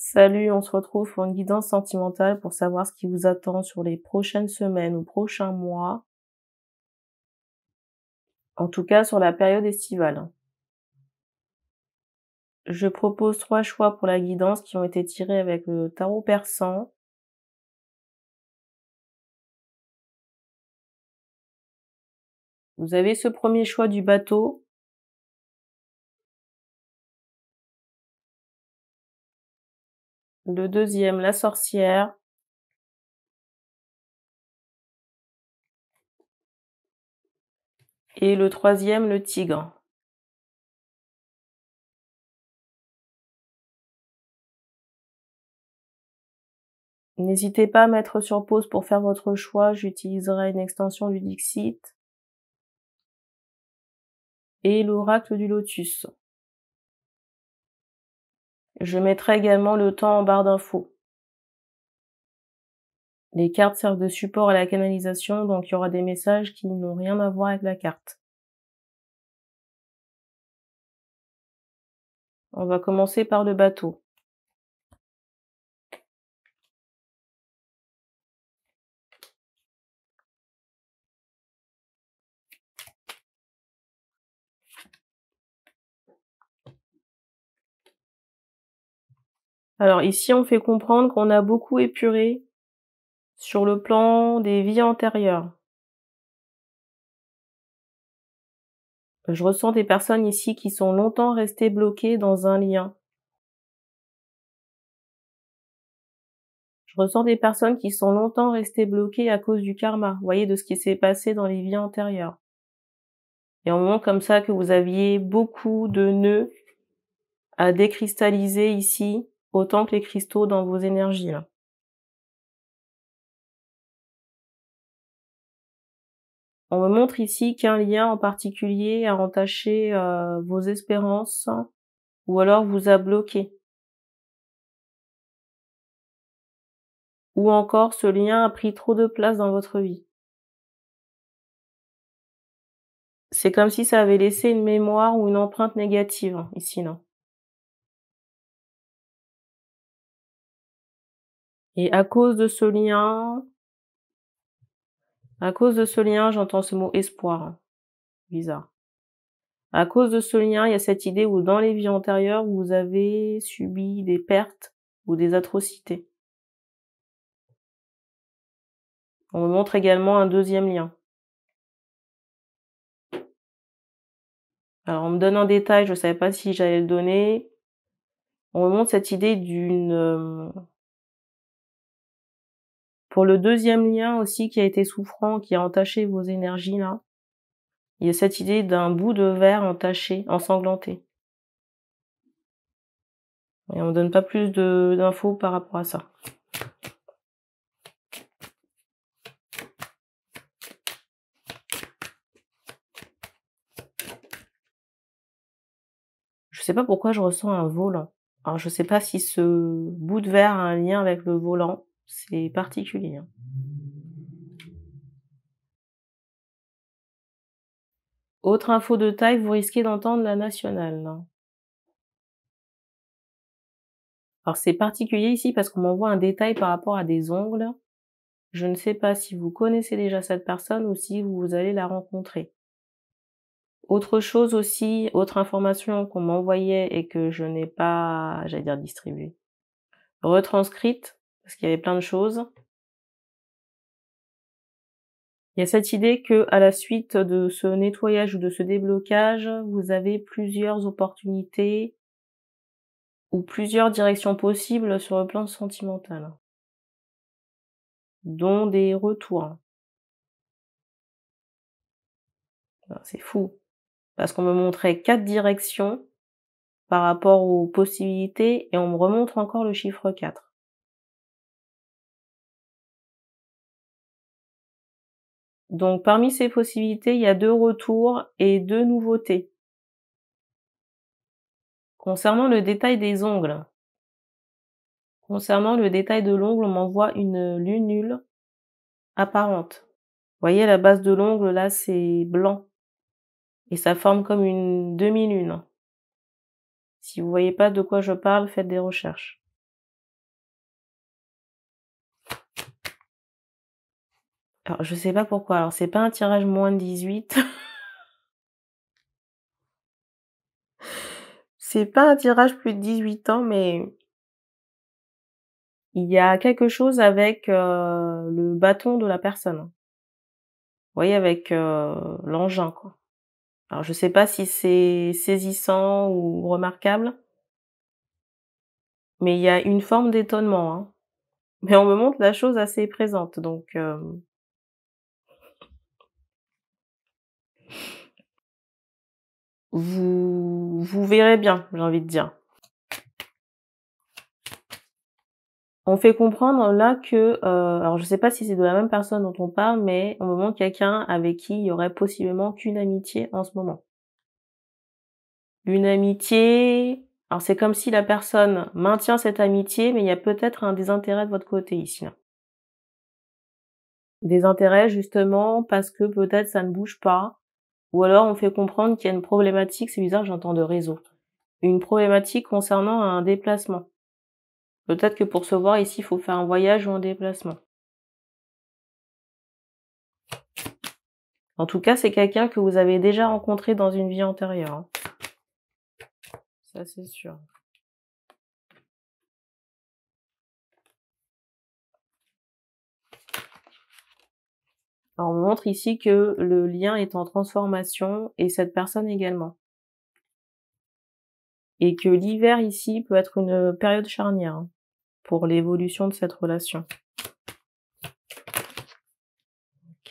Salut, on se retrouve pour une guidance sentimentale pour savoir ce qui vous attend sur les prochaines semaines ou prochains mois. En tout cas, sur la période estivale. Je propose trois choix pour la guidance qui ont été tirés avec le tarot persan. Vous avez ce premier choix du bateau, le deuxième la sorcière, et le troisième le tigre. N'hésitez pas à mettre sur pause pour faire votre choix. J'utiliserai une extension du Dixit et l'oracle du lotus. Je mettrai également le temps en barre d'infos. Les cartes servent de support à la canalisation, donc il y aura des messages qui n'ont rien à voir avec la carte. On va commencer par le bateau. Alors ici, on fait comprendre qu'on a beaucoup épuré sur le plan des vies antérieures. Je ressens des personnes ici qui sont longtemps restées bloquées dans un lien. Je ressens des personnes qui sont longtemps restées bloquées à cause du karma, vous voyez, de ce qui s'est passé dans les vies antérieures. Et au moment comme ça que vous aviez beaucoup de nœuds à décristalliser ici, autant que les cristaux dans vos énergies. Là. On me montre ici qu'un lien en particulier a entaché euh, vos espérances ou alors vous a bloqué. Ou encore ce lien a pris trop de place dans votre vie. C'est comme si ça avait laissé une mémoire ou une empreinte négative ici, non Et à cause de ce lien, à cause de ce lien, j'entends ce mot espoir. Bizarre. À cause de ce lien, il y a cette idée où dans les vies antérieures, vous avez subi des pertes ou des atrocités. On me montre également un deuxième lien. Alors on me donne un détail, je ne savais pas si j'allais le donner. On me montre cette idée d'une euh, pour le deuxième lien aussi qui a été souffrant, qui a entaché vos énergies là, il y a cette idée d'un bout de verre entaché, ensanglanté. Et on ne donne pas plus d'infos par rapport à ça. Je sais pas pourquoi je ressens un volant. Alors je sais pas si ce bout de verre a un lien avec le volant. C'est particulier. Hein. Autre info de taille, vous risquez d'entendre la nationale. Hein. Alors c'est particulier ici parce qu'on m'envoie un détail par rapport à des ongles. Je ne sais pas si vous connaissez déjà cette personne ou si vous allez la rencontrer. Autre chose aussi, autre information qu'on m'envoyait et que je n'ai pas, j'allais dire distribuée, retranscrite, parce qu'il y avait plein de choses. Il y a cette idée que à la suite de ce nettoyage ou de ce déblocage, vous avez plusieurs opportunités ou plusieurs directions possibles sur le plan sentimental, dont des retours. Ah, c'est fou, parce qu'on me montrait quatre directions par rapport aux possibilités et on me remonte encore le chiffre 4. Donc parmi ces possibilités, il y a deux retours et deux nouveautés. Concernant le détail des ongles, concernant le détail de l'ongle, on m'envoie une lune nulle apparente. Vous voyez, la base de l'ongle, là, c'est blanc. Et ça forme comme une demi-lune. Si vous voyez pas de quoi je parle, faites des recherches. Je je sais pas pourquoi. Alors, c'est pas un tirage moins de 18. c'est pas un tirage plus de 18 ans, mais il y a quelque chose avec euh, le bâton de la personne. Vous voyez, avec euh, l'engin, quoi. Alors, je sais pas si c'est saisissant ou remarquable, mais il y a une forme d'étonnement. Hein. Mais on me montre la chose assez présente, donc... Euh, vous, vous verrez bien, j'ai envie de dire. On fait comprendre là que, euh, alors je sais pas si c'est de la même personne dont on parle, mais on me montre quelqu'un avec qui il y aurait possiblement qu'une amitié en ce moment. Une amitié, alors c'est comme si la personne maintient cette amitié, mais il y a peut-être un désintérêt de votre côté ici. Désintérêt, justement parce que peut-être ça ne bouge pas, ou alors on fait comprendre qu'il y a une problématique, c'est bizarre, j'entends de réseau. Une problématique concernant un déplacement. Peut-être que pour se voir ici, il faut faire un voyage ou un déplacement. En tout cas, c'est quelqu'un que vous avez déjà rencontré dans une vie antérieure. Hein. Ça, c'est sûr. on montre ici que le lien est en transformation et cette personne également. Et que l'hiver ici peut être une période charnière hein, pour l'évolution de cette relation.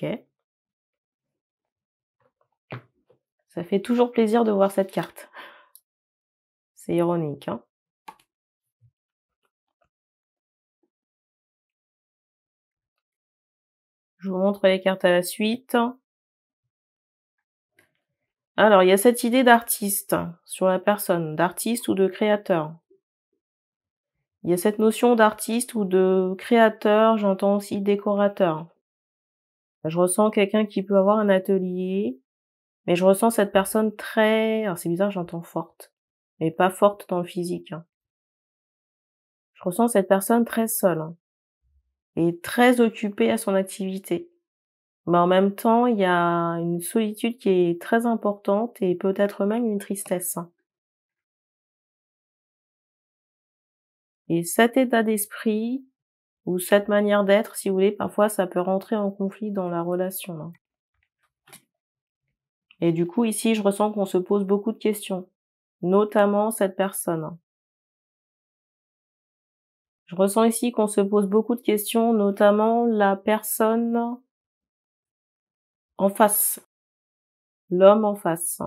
Ok. Ça fait toujours plaisir de voir cette carte. C'est ironique, hein Je vous montre les cartes à la suite. Alors, il y a cette idée d'artiste sur la personne, d'artiste ou de créateur. Il y a cette notion d'artiste ou de créateur, j'entends aussi décorateur. Je ressens quelqu'un qui peut avoir un atelier, mais je ressens cette personne très... Alors c'est bizarre, j'entends forte, mais pas forte dans le physique. Hein. Je ressens cette personne très seule est très occupé à son activité. Mais en même temps, il y a une solitude qui est très importante et peut-être même une tristesse. Et cet état d'esprit ou cette manière d'être, si vous voulez, parfois ça peut rentrer en conflit dans la relation. Hein. Et du coup, ici, je ressens qu'on se pose beaucoup de questions, notamment cette personne. Je ressens ici qu'on se pose beaucoup de questions, notamment la personne en face, l'homme en face.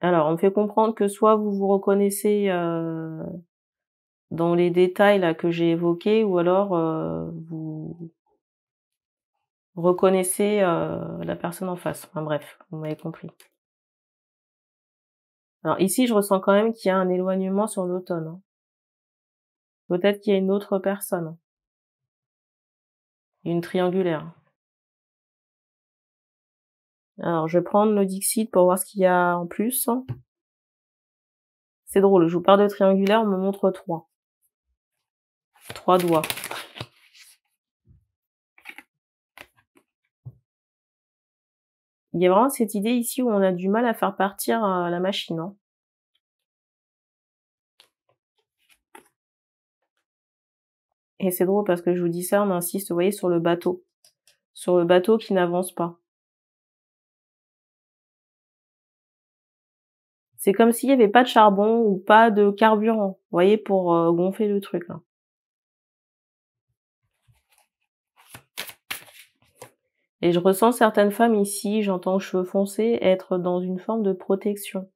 Alors, on me fait comprendre que soit vous vous reconnaissez euh, dans les détails là que j'ai évoqués, ou alors euh, vous reconnaissez euh, la personne en face. Enfin bref, vous m'avez compris. Alors ici, je ressens quand même qu'il y a un éloignement sur l'automne. Hein. Peut-être qu'il y a une autre personne. Hein. Une triangulaire. Alors, je vais prendre le Dixit pour voir ce qu'il y a en plus. Hein. C'est drôle, je vous parle de triangulaire, on me montre trois. Trois doigts. Il y a vraiment cette idée ici où on a du mal à faire partir euh, la machine. Hein. Et c'est drôle parce que je vous dis ça, on insiste, vous voyez, sur le bateau. Sur le bateau qui n'avance pas. C'est comme s'il n'y avait pas de charbon ou pas de carburant, vous voyez, pour euh, gonfler le truc. Là. Et je ressens certaines femmes ici, j'entends cheveux foncés, être dans une forme de protection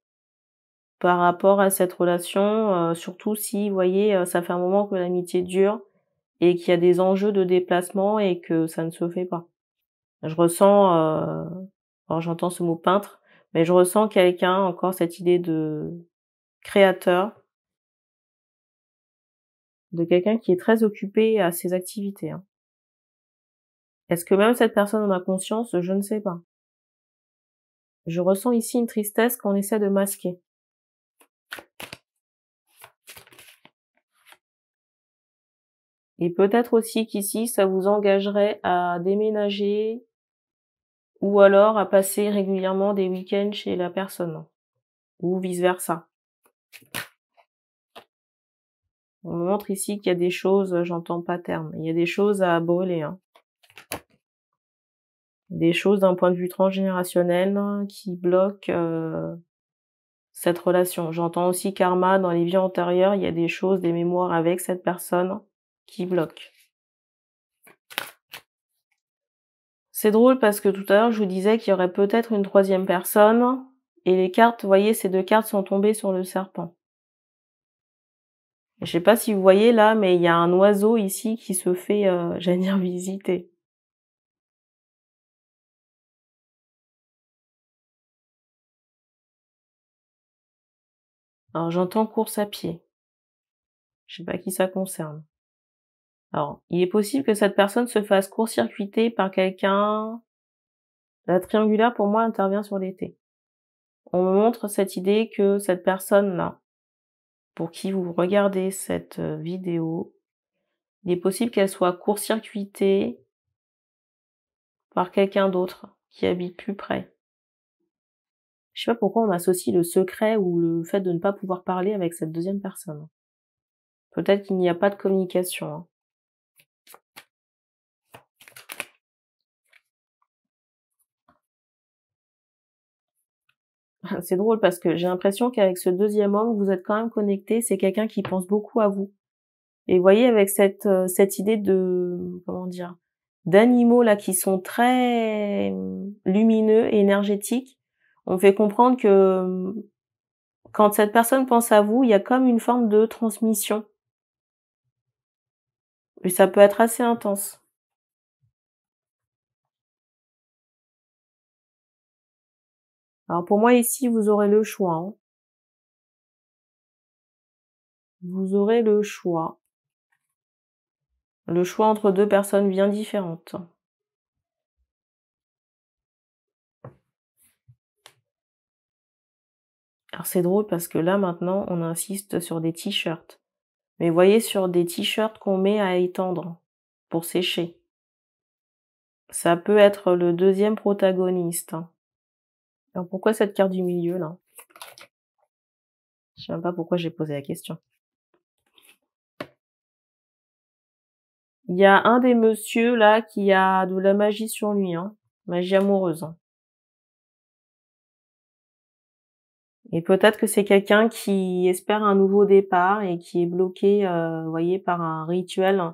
par rapport à cette relation, euh, surtout si, vous voyez, euh, ça fait un moment que l'amitié dure et qu'il y a des enjeux de déplacement et que ça ne se fait pas. Je ressens, euh, alors j'entends ce mot peintre, mais je ressens quelqu'un, encore cette idée de créateur, de quelqu'un qui est très occupé à ses activités. Hein. Est-ce que même cette personne en a conscience Je ne sais pas. Je ressens ici une tristesse qu'on essaie de masquer. Et peut-être aussi qu'ici, ça vous engagerait à déménager ou alors à passer régulièrement des week-ends chez la personne ou vice-versa. On me montre ici qu'il y a des choses, j'entends pas terme, il y a des choses à brûler. Hein des choses d'un point de vue transgénérationnel hein, qui bloquent euh, cette relation. J'entends aussi karma dans les vies antérieures, il y a des choses, des mémoires avec cette personne qui bloquent. C'est drôle parce que tout à l'heure je vous disais qu'il y aurait peut-être une troisième personne et les cartes, vous voyez, ces deux cartes sont tombées sur le serpent. Je ne sais pas si vous voyez là, mais il y a un oiseau ici qui se fait, euh, visiter. Alors j'entends course à pied. Je sais pas qui ça concerne. Alors, il est possible que cette personne se fasse court-circuiter par quelqu'un. La triangulaire, pour moi, intervient sur l'été. On me montre cette idée que cette personne-là, pour qui vous regardez cette euh, vidéo, il est possible qu'elle soit court-circuitée par quelqu'un d'autre qui habite plus près. Je sais pas pourquoi on associe le secret ou le fait de ne pas pouvoir parler avec cette deuxième personne. Peut-être qu'il n'y a pas de communication. Hein. C'est drôle parce que j'ai l'impression qu'avec ce deuxième homme, vous êtes quand même connecté. C'est quelqu'un qui pense beaucoup à vous. Et voyez, avec cette, euh, cette idée de, comment dire, d'animaux là qui sont très hum, lumineux et énergétiques, on fait comprendre que quand cette personne pense à vous, il y a comme une forme de transmission. Et ça peut être assez intense. Alors pour moi ici, vous aurez le choix. Hein. Vous aurez le choix. Le choix entre deux personnes bien différentes. Alors c'est drôle parce que là maintenant on insiste sur des t-shirts. Mais voyez sur des t-shirts qu'on met à étendre pour sécher. Ça peut être le deuxième protagoniste. Hein. Alors pourquoi cette carte du milieu là Je sais même pas pourquoi j'ai posé la question. Il y a un des messieurs là qui a de la magie sur lui, hein. magie amoureuse. Hein. Et peut-être que c'est quelqu'un qui espère un nouveau départ et qui est bloqué, euh, voyez, par un rituel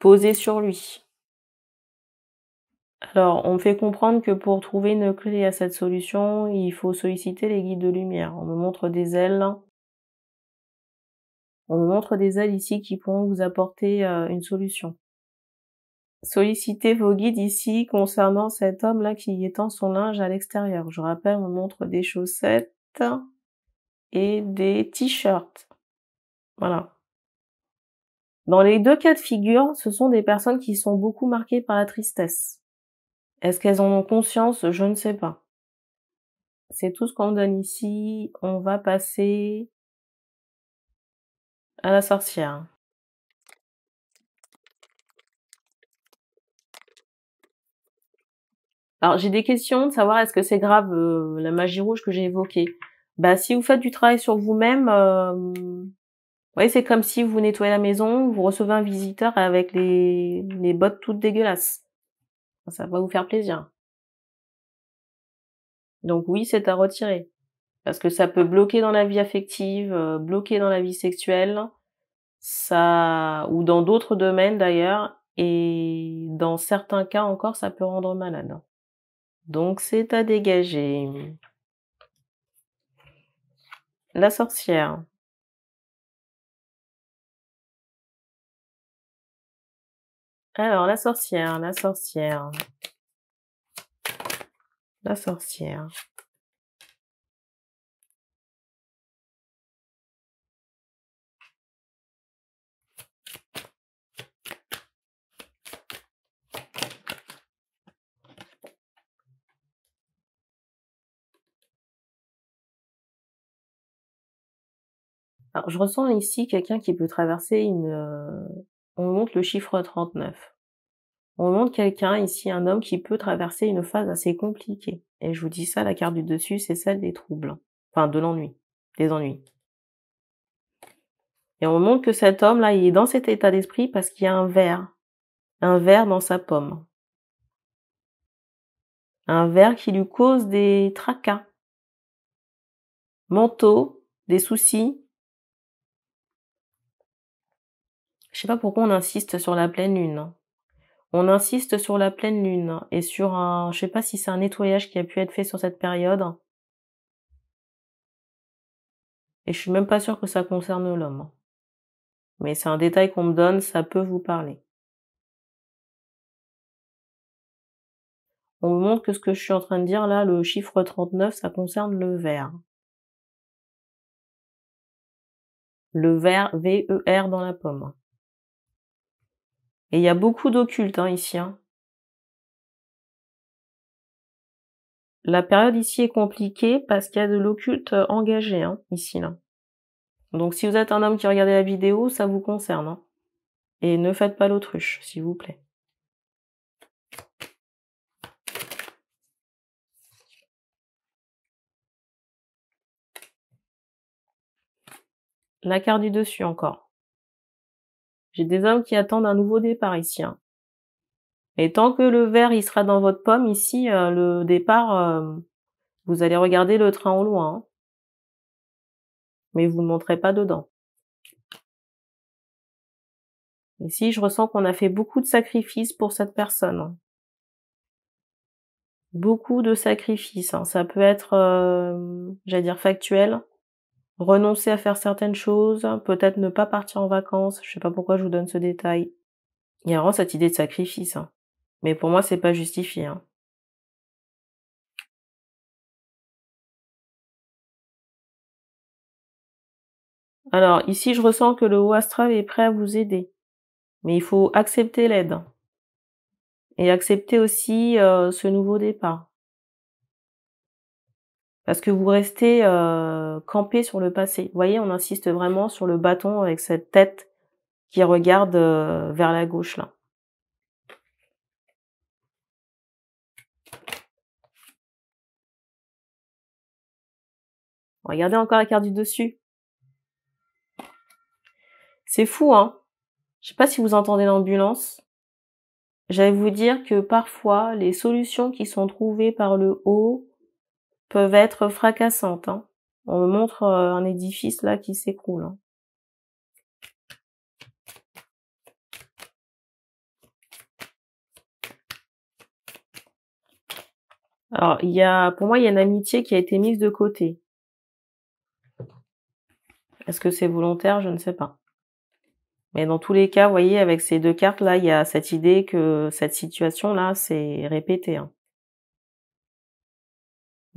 posé sur lui. Alors, on me fait comprendre que pour trouver une clé à cette solution, il faut solliciter les guides de lumière. On me montre des ailes. On me montre des ailes ici qui pourront vous apporter euh, une solution. Sollicitez vos guides ici concernant cet homme-là qui étend son linge à l'extérieur. Je rappelle, on me montre des chaussettes, et des t-shirts. Voilà. Dans les deux cas de figure, ce sont des personnes qui sont beaucoup marquées par la tristesse. Est-ce qu'elles en ont conscience Je ne sais pas. C'est tout ce qu'on donne ici. On va passer à la sorcière. Alors j'ai des questions de savoir est-ce que c'est grave euh, la magie rouge que j'ai évoquée. Bah si vous faites du travail sur vous-même, euh, ouais, c'est comme si vous nettoyez la maison, vous recevez un visiteur avec les, les bottes toutes dégueulasses. Ça va vous faire plaisir. Donc oui, c'est à retirer. Parce que ça peut bloquer dans la vie affective, euh, bloquer dans la vie sexuelle, ça ou dans d'autres domaines d'ailleurs, et dans certains cas encore, ça peut rendre malade. Donc c'est à dégager. La sorcière. Alors, la sorcière, la sorcière. La sorcière. je ressens ici quelqu'un qui peut traverser une... Euh, on monte le chiffre 39. On montre quelqu'un ici, un homme qui peut traverser une phase assez compliquée. Et je vous dis ça, la carte du dessus, c'est celle des troubles. Enfin, de l'ennui. Des ennuis. Et on montre que cet homme-là, il est dans cet état d'esprit parce qu'il y a un verre. Un verre dans sa pomme. Un verre qui lui cause des tracas mentaux, des soucis, Je sais pas pourquoi on insiste sur la pleine lune. On insiste sur la pleine lune et sur un, je sais pas si c'est un nettoyage qui a pu être fait sur cette période. Et je suis même pas sûre que ça concerne l'homme. Mais c'est un détail qu'on me donne, ça peut vous parler. On me montre que ce que je suis en train de dire là, le chiffre 39, ça concerne le vert, Le vert V-E-R dans la pomme. Et il y a beaucoup d'occultes hein, ici. Hein. La période ici est compliquée parce qu'il y a de l'occulte euh, engagé hein, ici. Là. Donc si vous êtes un homme qui regarde la vidéo, ça vous concerne. Et ne faites pas l'autruche, s'il vous plaît. La carte du dessus encore. J'ai des hommes qui attendent un nouveau départ ici. Hein. Et tant que le verre il sera dans votre pomme ici, euh, le départ, euh, vous allez regarder le train au loin. Hein. Mais vous ne montrez pas dedans. Ici, je ressens qu'on a fait beaucoup de sacrifices pour cette personne. Hein. Beaucoup de sacrifices. Ça peut être, euh, j'allais dire, factuel renoncer à faire certaines choses, peut-être ne pas partir en vacances, je sais pas pourquoi je vous donne ce détail. Il y a vraiment cette idée de sacrifice, hein. mais pour moi c'est pas justifié. Hein. Alors ici je ressens que le haut astral est prêt à vous aider, mais il faut accepter l'aide et accepter aussi euh, ce nouveau départ parce que vous restez euh, campé sur le passé. Vous voyez, on insiste vraiment sur le bâton avec cette tête qui regarde euh, vers la gauche là. Regardez encore la carte du dessus. C'est fou, hein Je ne sais pas si vous entendez l'ambulance. J'allais vous dire que parfois, les solutions qui sont trouvées par le haut, peuvent être fracassantes. Hein. On me montre euh, un édifice là qui s'écroule. Hein. Alors, il y a, pour moi, il y a une amitié qui a été mise de côté. Est-ce que c'est volontaire Je ne sais pas. Mais dans tous les cas, vous voyez, avec ces deux cartes-là, il y a cette idée que cette situation-là, c'est répété. Hein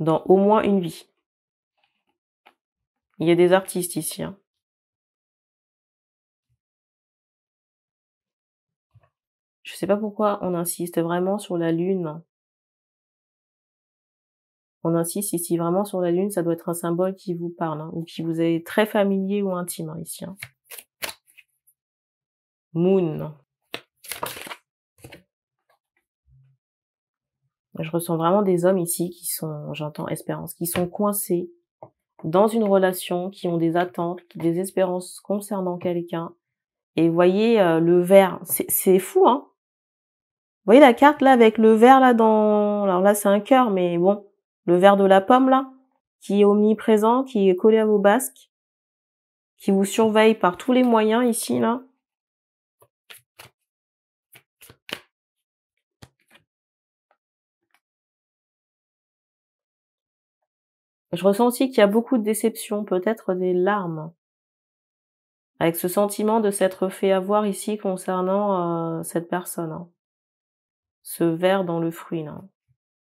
dans au moins une vie. Il y a des artistes ici. Hein. Je ne sais pas pourquoi on insiste vraiment sur la lune. On insiste ici vraiment sur la lune, ça doit être un symbole qui vous parle hein, ou qui vous est très familier ou intime hein, ici. Moon. Je ressens vraiment des hommes ici qui sont, j'entends espérance, qui sont coincés dans une relation, qui ont des attentes, des espérances concernant quelqu'un. Et voyez euh, le verre, c'est fou, hein Vous voyez la carte là avec le verre là dans, alors là c'est un cœur, mais bon, le verre de la pomme là, qui est omniprésent, qui est collé à vos basques, qui vous surveille par tous les moyens ici là. Je ressens aussi qu'il y a beaucoup de déceptions, peut-être des larmes, avec ce sentiment de s'être fait avoir ici concernant euh, cette personne. Ce hein. verre dans le fruit.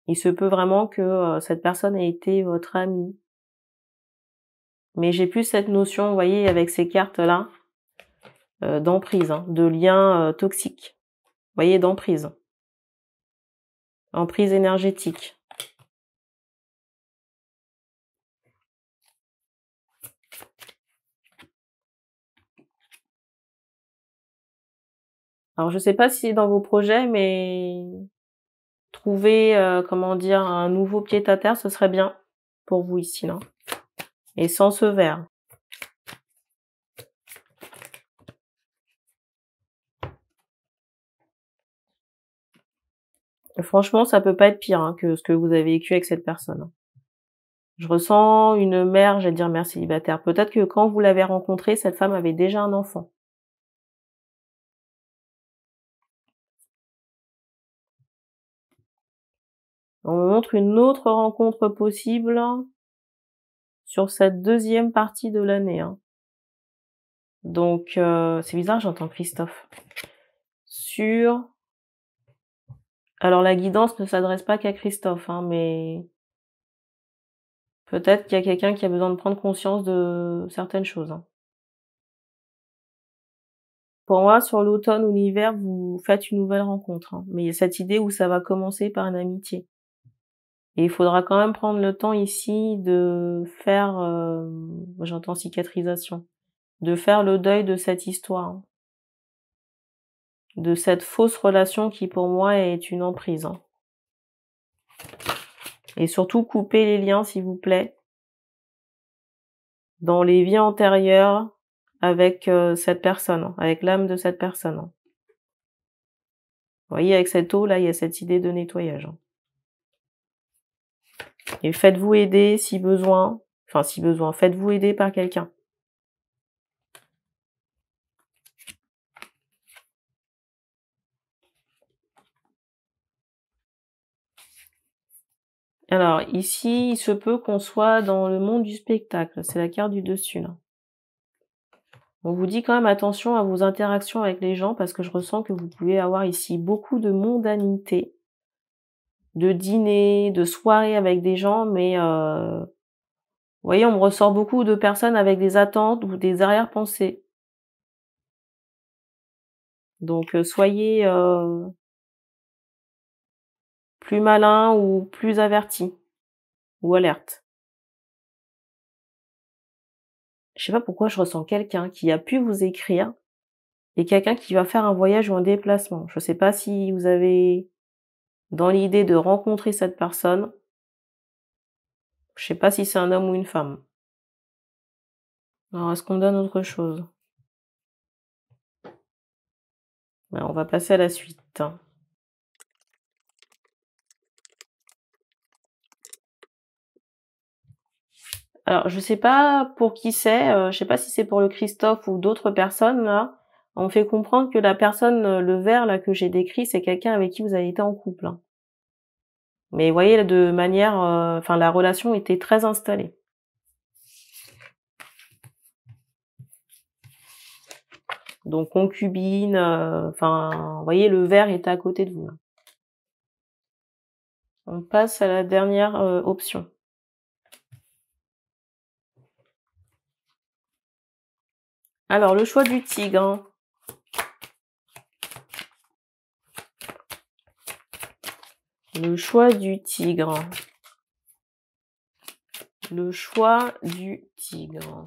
Il se peut vraiment que euh, cette personne ait été votre amie. Mais j'ai plus cette notion, vous voyez, avec ces cartes-là, euh, d'emprise, hein, de lien toxique. Vous voyez, d'emprise. Emprise énergétique. Alors je sais pas si c'est dans vos projets, mais trouver euh, comment dire un nouveau pied à terre, ce serait bien pour vous ici Et sans ce verre. Franchement, ça peut pas être pire hein, que ce que vous avez vécu avec cette personne. Hein. Je ressens une mère, j'allais dire mère célibataire. Peut-être que quand vous l'avez rencontrée, cette femme avait déjà un enfant. On me montre une autre rencontre possible sur cette deuxième partie de l'année. Hein. Donc, euh, c'est bizarre, j'entends Christophe. Sur... Alors, la guidance ne s'adresse pas qu'à Christophe, hein, mais peut-être qu'il y a quelqu'un qui a besoin de prendre conscience de certaines choses. Hein. Pour moi, sur l'automne ou l'hiver, vous faites une nouvelle rencontre. Mais il y a cette idée où ça va commencer par une amitié. Et il faudra quand même prendre le temps ici de faire, euh, j'entends cicatrisation, de faire le deuil de cette histoire, de cette fausse relation qui pour moi est une emprise. Hein. Et surtout couper les liens, s'il vous plaît, dans les vies antérieures avec euh, cette personne, avec l'âme de cette personne. Vous voyez, avec cette eau, là, il y a cette idée de nettoyage. Hein. Et faites-vous aider si besoin, enfin si besoin, faites-vous aider par quelqu'un. Alors ici, il se peut qu'on soit dans le monde du spectacle. C'est la carte du dessus. On vous dit quand même attention à vos interactions avec les gens parce que je ressens que vous pouvez avoir ici beaucoup de mondanité de dîner, de soirée avec des gens, mais euh, vous voyez, on me ressort beaucoup de personnes avec des attentes ou des arrière-pensées. Donc euh, soyez euh, plus malin ou plus averti ou alerte. Je sais pas pourquoi je ressens quelqu'un qui a pu vous écrire et quelqu'un qui va faire un voyage ou un déplacement. Je sais pas si vous avez dans l'idée de rencontrer cette personne. Je sais pas si c'est un homme ou une femme. Alors, est-ce qu'on donne autre chose ben, On va passer à la suite. Alors, je sais pas pour qui c'est, Je euh, je sais pas si c'est pour le Christophe ou d'autres personnes là on fait comprendre que la personne, euh, le verre là que j'ai décrit, c'est quelqu'un avec qui vous avez été en couple. Hein. Mais vous voyez, de manière, euh, enfin, la relation était très installée. Donc concubine, euh, enfin, vous voyez, le verre est à côté de vous. On passe à la dernière option. Alors, le choix du tigre. Hein. Le choix du tigre. Le choix du tigre.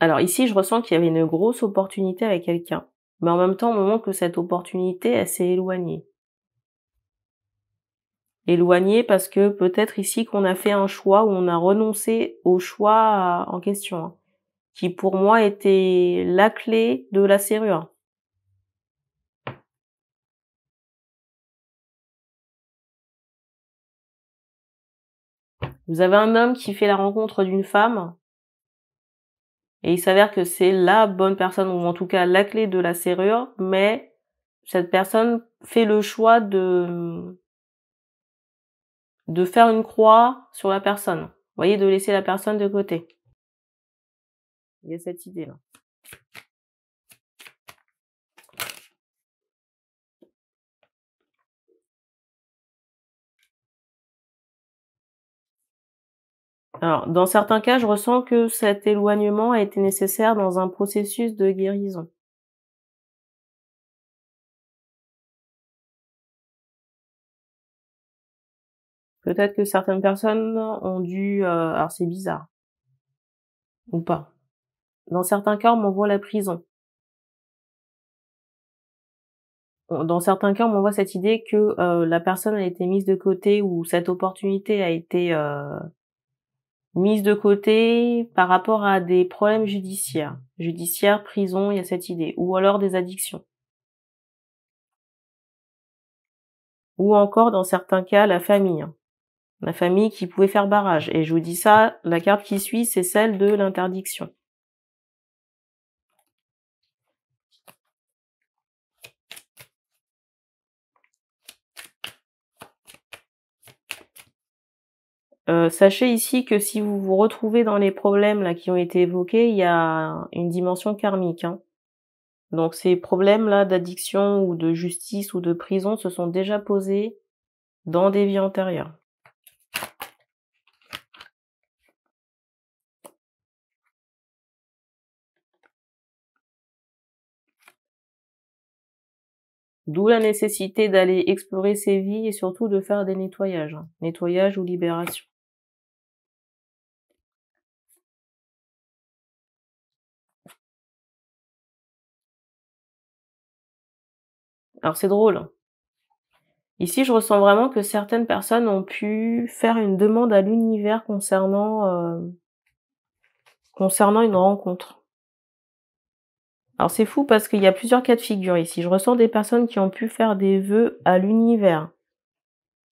Alors ici, je ressens qu'il y avait une grosse opportunité avec quelqu'un. Mais en même temps, on me montre que cette opportunité, elle s'est éloignée. Éloignée parce que peut-être ici qu'on a fait un choix ou on a renoncé au choix en question. Hein qui pour moi était la clé de la serrure. Vous avez un homme qui fait la rencontre d'une femme et il s'avère que c'est la bonne personne ou en tout cas la clé de la serrure, mais cette personne fait le choix de de faire une croix sur la personne. Vous voyez, de laisser la personne de côté. Il y a cette idée-là. Alors, dans certains cas, je ressens que cet éloignement a été nécessaire dans un processus de guérison. Peut-être que certaines personnes ont dû... Euh, alors c'est bizarre. Ou pas. Dans certains cas, on m'envoie la prison. Dans certains cas, on m'envoie cette idée que euh, la personne a été mise de côté ou cette opportunité a été euh, mise de côté par rapport à des problèmes judiciaires. Judiciaire, prison, il y a cette idée. Ou alors des addictions. Ou encore, dans certains cas, la famille. Hein. La famille qui pouvait faire barrage. Et je vous dis ça, la carte qui suit, c'est celle de l'interdiction. Euh, sachez ici que si vous vous retrouvez dans les problèmes là qui ont été évoqués, il y a une dimension karmique. Hein. Donc ces problèmes là d'addiction ou de justice ou de prison se sont déjà posés dans des vies antérieures. D'où la nécessité d'aller explorer ces vies et surtout de faire des nettoyages, hein. nettoyage ou libération. Alors c'est drôle. Ici, je ressens vraiment que certaines personnes ont pu faire une demande à l'univers concernant euh, concernant une rencontre. Alors c'est fou parce qu'il y a plusieurs cas de figure ici. Je ressens des personnes qui ont pu faire des vœux à l'univers,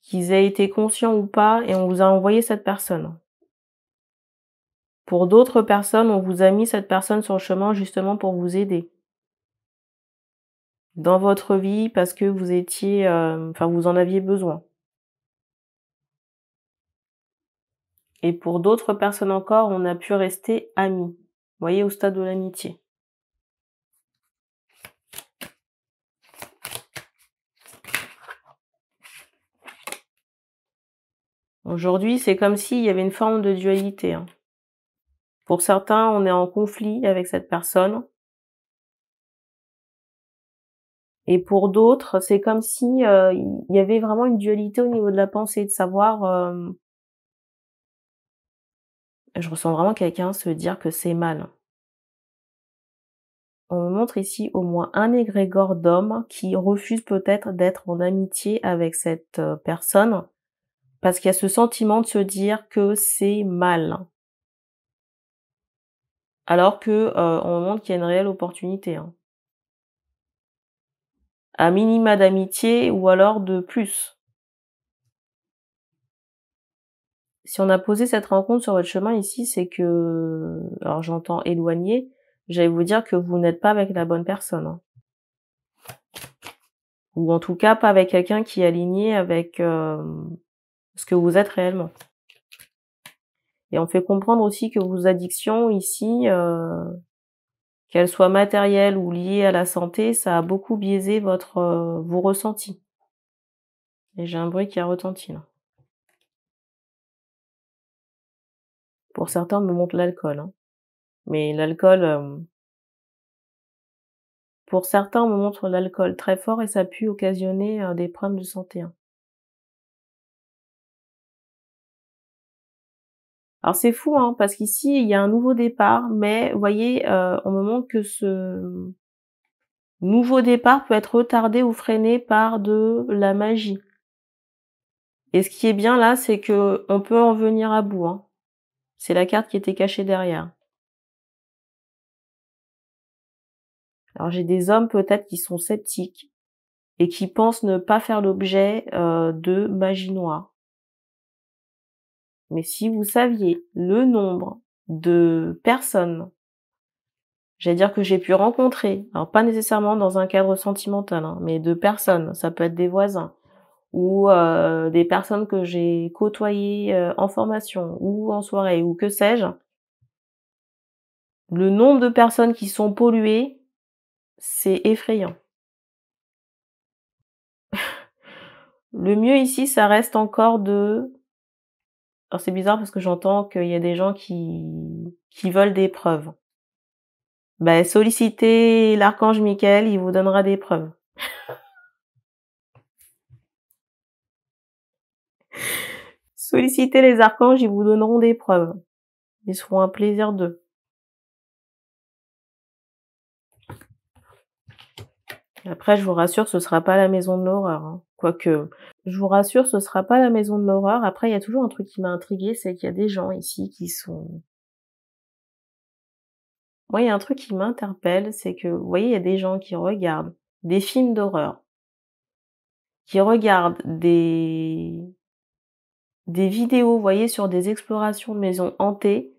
qu'ils aient été conscients ou pas, et on vous a envoyé cette personne. Pour d'autres personnes, on vous a mis cette personne sur le chemin justement pour vous aider dans votre vie parce que vous étiez, euh, enfin vous en aviez besoin. Et pour d'autres personnes encore, on a pu rester amis. Vous voyez, au stade de l'amitié. Aujourd'hui, c'est comme s'il y avait une forme de dualité. Hein. Pour certains, on est en conflit avec cette personne. Et pour d'autres, c'est comme si euh, il y avait vraiment une dualité au niveau de la pensée, de savoir. Euh, je ressens vraiment quelqu'un se dire que c'est mal. On montre ici au moins un égrégore d'homme qui refuse peut-être d'être en amitié avec cette euh, personne parce qu'il y a ce sentiment de se dire que c'est mal. Alors que on montre qu'il y a une réelle opportunité. Hein un minima d'amitié ou alors de plus. Si on a posé cette rencontre sur votre chemin ici, c'est que, alors j'entends éloigner, j'allais vous dire que vous n'êtes pas avec la bonne personne. Hein. Ou en tout cas pas avec quelqu'un qui est aligné avec euh, ce que vous êtes réellement. Et on fait comprendre aussi que vos addictions ici, euh, qu'elle soit matérielle ou liée à la santé, ça a beaucoup biaisé votre euh, vos ressentis. Et j'ai un bruit qui a retenti là. Pour certains, on me montre l'alcool. Hein. Mais l'alcool, euh, pour certains, on me montre l'alcool très fort et ça a pu occasionner euh, des problèmes de santé. Hein. Alors c'est fou, hein, parce qu'ici, il y a un nouveau départ, mais voyez, au euh, on me que ce nouveau départ peut être retardé ou freiné par de la magie. Et ce qui est bien là, c'est que on peut en venir à bout. Hein. C'est la carte qui était cachée derrière. Alors j'ai des hommes peut-être qui sont sceptiques et qui pensent ne pas faire l'objet euh, de magie noire. Mais si vous saviez le nombre de personnes, j'allais dire que j'ai pu rencontrer, alors pas nécessairement dans un cadre sentimental, hein, mais de personnes, ça peut être des voisins ou euh, des personnes que j'ai côtoyées euh, en formation ou en soirée ou que sais-je, le nombre de personnes qui sont polluées, c'est effrayant. le mieux ici, ça reste encore de alors c'est bizarre parce que j'entends qu'il y a des gens qui, qui veulent des preuves. Ben, sollicitez l'archange Michael, il vous donnera des preuves. sollicitez les archanges, ils vous donneront des preuves. Ils seront un plaisir d'eux. Après, je vous rassure, ce sera pas la maison de l'horreur. Hein. Quoique, je vous rassure, ce sera pas la maison de l'horreur. Après, il y a toujours un truc qui m'a intrigué, c'est qu'il y a des gens ici qui sont. Moi, il y a un truc qui m'interpelle, c'est que, vous voyez, il y a des gens qui regardent des films d'horreur, qui regardent des des vidéos, vous voyez, sur des explorations de maisons hantées.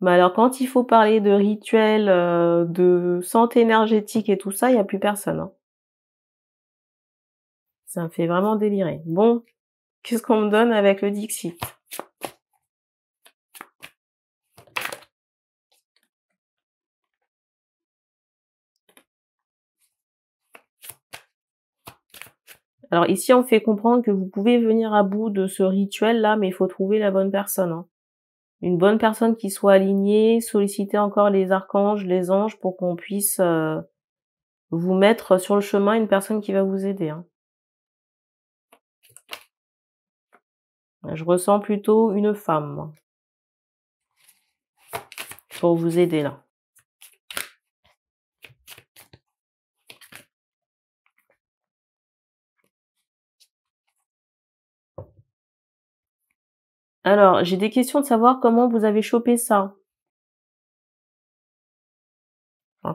Mais alors, quand il faut parler de rituels, euh, de santé énergétique et tout ça, il n'y a plus personne. Hein. Ça me fait vraiment délirer. Bon, qu'est-ce qu'on me donne avec le Dixit Alors ici, on fait comprendre que vous pouvez venir à bout de ce rituel-là, mais il faut trouver la bonne personne. Hein. Une bonne personne qui soit alignée, solliciter encore les archanges, les anges, pour qu'on puisse euh, vous mettre sur le chemin une personne qui va vous aider. Hein. Je ressens plutôt une femme pour vous aider là. Alors, j'ai des questions de savoir comment vous avez chopé ça.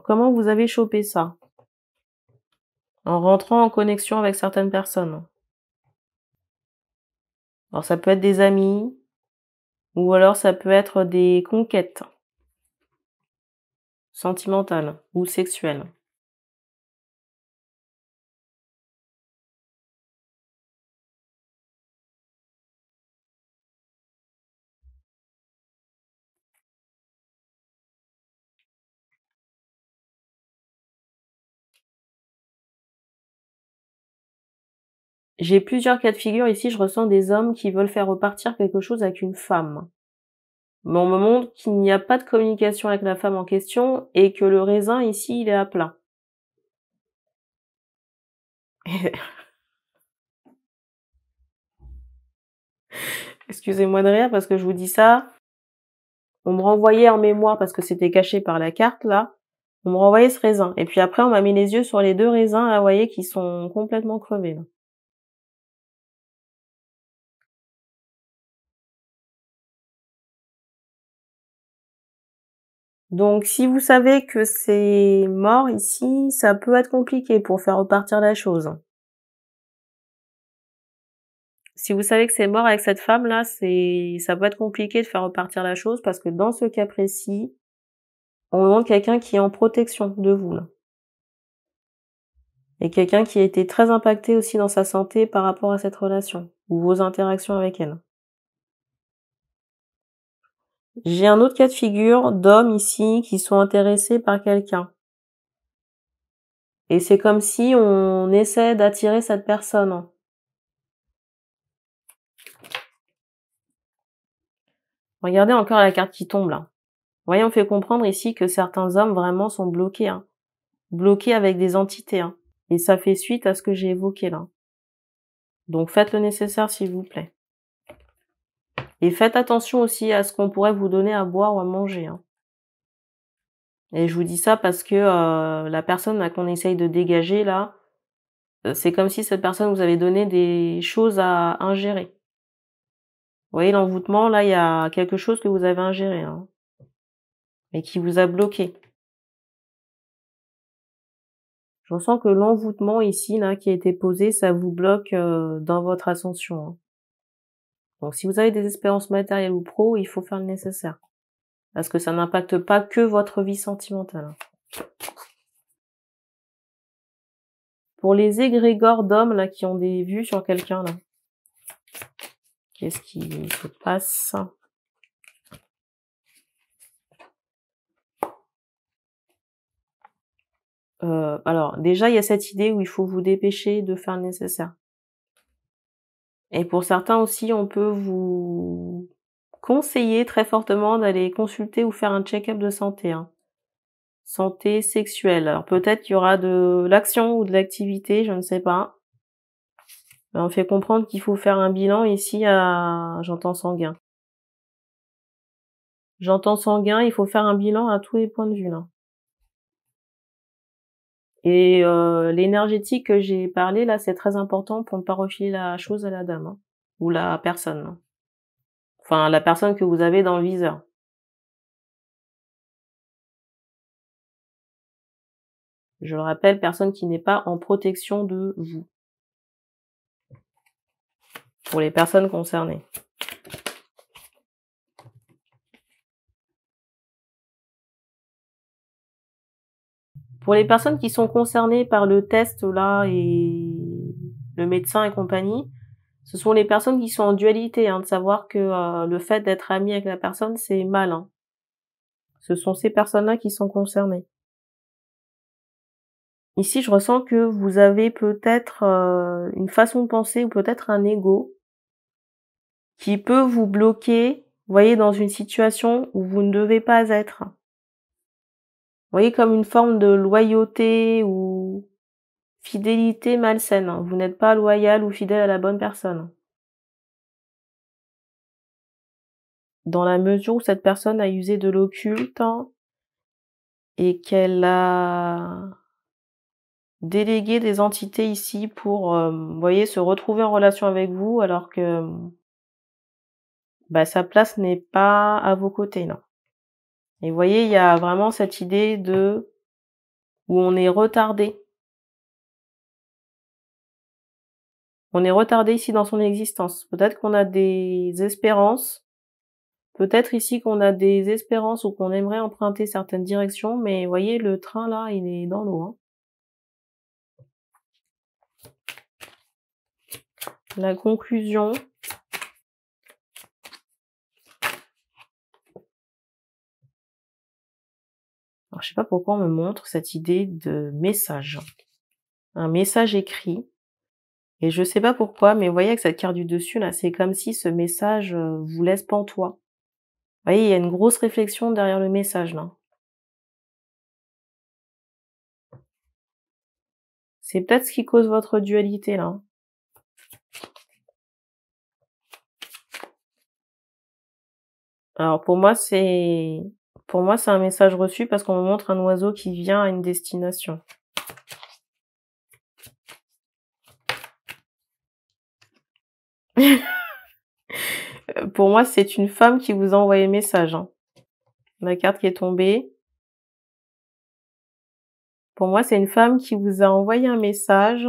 comment vous avez chopé ça En rentrant en connexion avec certaines personnes. Alors ça peut être des amis, ou alors ça peut être des conquêtes sentimentales ou sexuelles. J'ai plusieurs cas de figure ici, je ressens des hommes qui veulent faire repartir quelque chose avec une femme. Mais on me montre qu'il n'y a pas de communication avec la femme en question et que le raisin ici, il est à plat. Excusez-moi de rire parce que je vous dis ça. On me renvoyait en mémoire parce que c'était caché par la carte là. On me renvoyait ce raisin. Et puis après, on m'a mis les yeux sur les deux raisins, là, vous voyez, qui sont complètement crevés. Là. Donc si vous savez que c'est mort ici, ça peut être compliqué pour faire repartir la chose. Si vous savez que c'est mort avec cette femme là, c'est ça peut être compliqué de faire repartir la chose parce que dans ce cas précis, on demande quelqu'un qui est en protection de vous là. Et quelqu'un qui a été très impacté aussi dans sa santé par rapport à cette relation ou vos interactions avec elle. J'ai un autre cas de figure d'hommes ici qui sont intéressés par quelqu'un. Et c'est comme si on essaie d'attirer cette personne. Regardez encore la carte qui tombe là. Voyez, on fait comprendre ici que certains hommes vraiment sont bloqués. Hein. Bloqués avec des entités. Hein. Et ça fait suite à ce que j'ai évoqué là. Donc faites le nécessaire s'il vous plaît. Et faites attention aussi à ce qu'on pourrait vous donner à boire ou à manger. Hein. Et je vous dis ça parce que euh, la personne qu'on essaye de dégager là, euh, c'est comme si cette personne vous avait donné des choses à ingérer. Vous voyez l'envoûtement, là, il y a quelque chose que vous avez ingéré, hein, et qui vous a bloqué. Je sens que l'envoûtement ici, là, qui a été posé, ça vous bloque euh, dans votre ascension. Hein. Donc si vous avez des espérances matérielles ou pro, il faut faire le nécessaire. Parce que ça n'impacte pas que votre vie sentimentale. Pour les égrégores d'hommes là qui ont des vues sur quelqu'un là. Qu'est-ce qui se passe euh, alors déjà, il y a cette idée où il faut vous dépêcher de faire le nécessaire. Et pour certains aussi, on peut vous conseiller très fortement d'aller consulter ou faire un check-up de santé. Hein. Santé sexuelle. Alors peut-être qu'il y aura de l'action ou de l'activité, je ne sais pas. Ben, on fait comprendre qu'il faut faire un bilan ici à j'entends sanguin. J'entends sanguin, il faut faire un bilan à tous les points de vue là. Et euh, l'énergétique que j'ai parlé là, c'est très important pour ne pas refiler la chose à la dame hein, ou la personne. Hein. Enfin, la personne que vous avez dans le viseur. Je le rappelle, personne qui n'est pas en protection de vous. Pour les personnes concernées. Pour les personnes qui sont concernées par le test là et le médecin et compagnie, ce sont les personnes qui sont en dualité, hein, de savoir que euh, le fait d'être ami avec la personne, c'est mal. Ce sont ces personnes-là qui sont concernées. Ici, je ressens que vous avez peut-être euh, une façon de penser ou peut-être un ego qui peut vous bloquer, vous voyez, dans une situation où vous ne devez pas être. Vous voyez, comme une forme de loyauté ou fidélité malsaine. Hein. Vous n'êtes pas loyal ou fidèle à la bonne personne. Dans la mesure où cette personne a usé de l'occulte hein, et qu'elle a délégué des entités ici pour, euh, voyez, se retrouver en relation avec vous alors que bah, sa place n'est pas à vos côtés, non. Et vous voyez, il y a vraiment cette idée de où on est retardé. On est retardé ici dans son existence. Peut-être qu'on a des espérances. Peut-être ici qu'on a des espérances ou qu'on aimerait emprunter certaines directions, mais vous voyez, le train là, il est dans l'eau. Hein. La conclusion, Alors, je sais pas pourquoi on me montre cette idée de message. Un message écrit. Et je sais pas pourquoi, mais vous voyez que cette carte du dessus, là, c'est comme si ce message euh, vous laisse pantois. Vous voyez, il y a une grosse réflexion derrière le message, là. C'est peut-être ce qui cause votre dualité, là. Alors, pour moi, c'est pour moi, c'est un message reçu parce qu'on me montre un oiseau qui vient à une destination. Pour moi, c'est une femme qui vous a envoyé un message. La hein. carte qui est tombée. Pour moi, c'est une femme qui vous a envoyé un message.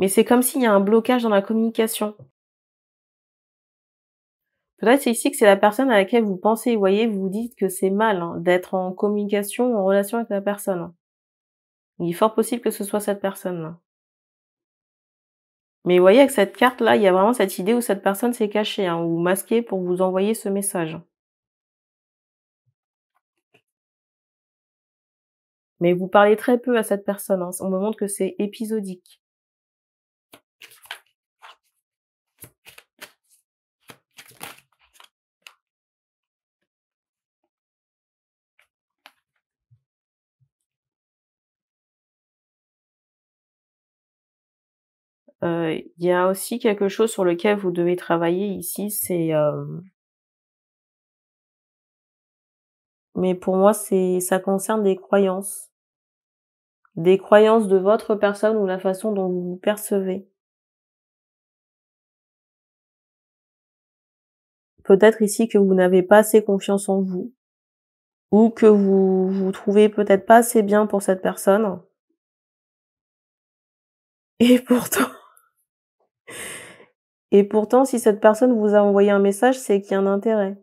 Mais c'est comme s'il y a un blocage dans la communication. Peut-être c'est ici que c'est la personne à laquelle vous pensez, vous voyez, vous vous dites que c'est mal hein, d'être en communication en relation avec la personne. Il est fort possible que ce soit cette personne-là. Mais vous voyez, avec cette carte-là, il y a vraiment cette idée où cette personne s'est cachée hein, ou masquée pour vous envoyer ce message. Mais vous parlez très peu à cette personne. Hein. On me montre que c'est épisodique. Euh, il y a aussi quelque chose sur lequel vous devez travailler ici, c'est euh, mais pour moi c'est ça concerne des croyances des croyances de votre personne ou la façon dont vous vous percevez peut-être ici que vous n'avez pas assez confiance en vous ou que vous vous trouvez peut-être pas assez bien pour cette personne et pourtant et pourtant, si cette personne vous a envoyé un message, c'est qu'il y a un intérêt.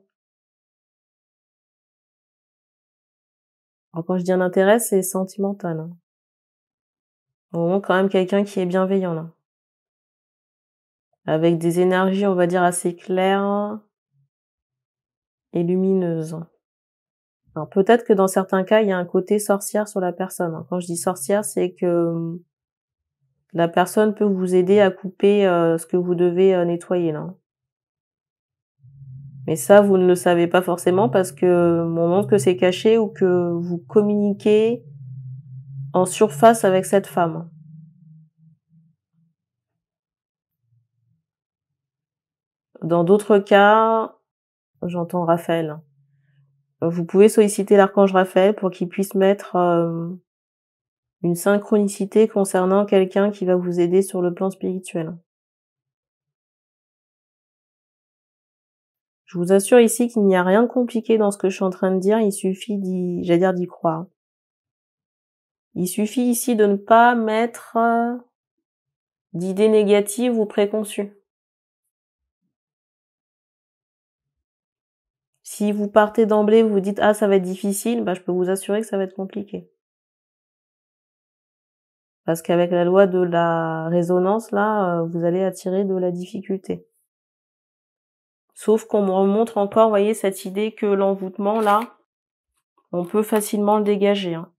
Alors, quand je dis un intérêt, c'est sentimental. Hein. quand même quelqu'un qui est bienveillant, Avec des énergies, on va dire, assez claires et lumineuses. Alors peut-être que dans certains cas, il y a un côté sorcière sur la personne. Hein. Quand je dis sorcière, c'est que hum, la personne peut vous aider à couper euh, ce que vous devez euh, nettoyer là. Mais ça, vous ne le savez pas forcément parce que mon montre que c'est caché ou que vous communiquez en surface avec cette femme. Dans d'autres cas, j'entends Raphaël. Vous pouvez solliciter l'archange Raphaël pour qu'il puisse mettre euh, une synchronicité concernant quelqu'un qui va vous aider sur le plan spirituel. Je vous assure ici qu'il n'y a rien de compliqué dans ce que je suis en train de dire, il suffit d'y, dire d'y croire. Il suffit ici de ne pas mettre euh, d'idées négatives ou préconçues. Si vous partez d'emblée, vous, vous dites ah ça va être difficile, bah, je peux vous assurer que ça va être compliqué. Parce qu'avec la loi de la résonance, là, euh, vous allez attirer de la difficulté. Sauf qu'on me remontre encore, voyez, cette idée que l'envoûtement, là, on peut facilement le dégager. Hein.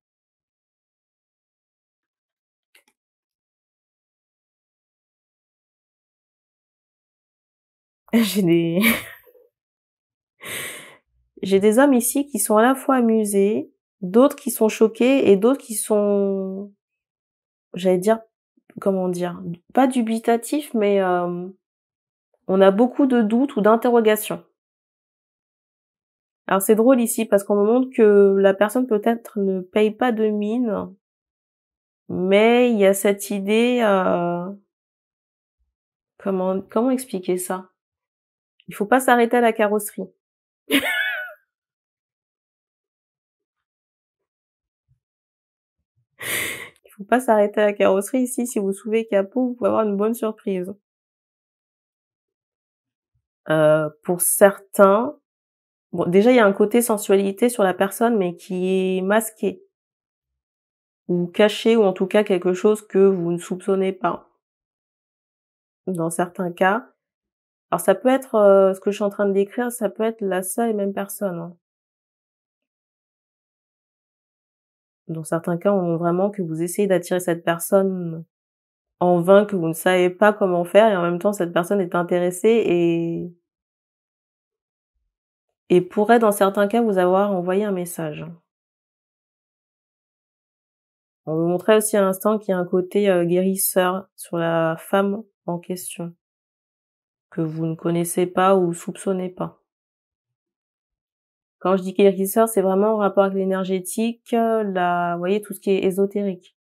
J'ai des... J'ai des hommes ici qui sont à la fois amusés, d'autres qui sont choqués et d'autres qui sont j'allais dire, comment dire, pas dubitatif, mais euh, on a beaucoup de doutes ou d'interrogations. Alors c'est drôle ici parce qu'on me montre que la personne peut-être ne paye pas de mine, mais il y a cette idée, euh, comment comment expliquer ça Il faut pas s'arrêter à la carrosserie. faut pas s'arrêter à la carrosserie ici. Si vous soulevez capot, vous pouvez avoir une bonne surprise. Euh, pour certains, bon, déjà il y a un côté sensualité sur la personne, mais qui est masqué ou caché, ou en tout cas quelque chose que vous ne soupçonnez pas. Dans certains cas, alors ça peut être euh, ce que je suis en train de décrire, ça peut être la seule et même personne. Hein. Dans certains cas, on vraiment que vous essayez d'attirer cette personne en vain, que vous ne savez pas comment faire, et en même temps, cette personne est intéressée et et pourrait dans certains cas vous avoir envoyé un message. On vous montrait aussi à l'instant qu'il y a un côté euh, guérisseur sur la femme en question que vous ne connaissez pas ou soupçonnez pas. Quand je dis guérisseur, c'est vraiment en rapport avec l'énergétique, euh, la, vous voyez, tout ce qui est ésotérique.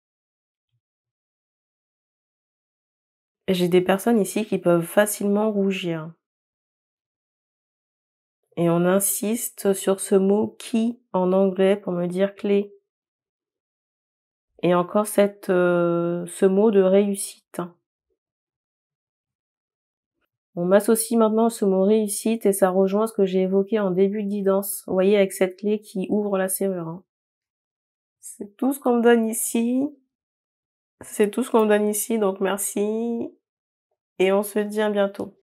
J'ai des personnes ici qui peuvent facilement rougir. Et on insiste sur ce mot qui en anglais pour me dire clé. Et encore cette, euh, ce mot de réussite. On m'associe maintenant ce mot réussite et ça rejoint ce que j'ai évoqué en début de guidance. Vous voyez avec cette clé qui ouvre la serrure. Hein. C'est tout ce qu'on me donne ici. C'est tout ce qu'on me donne ici, donc merci. Et on se dit à bientôt.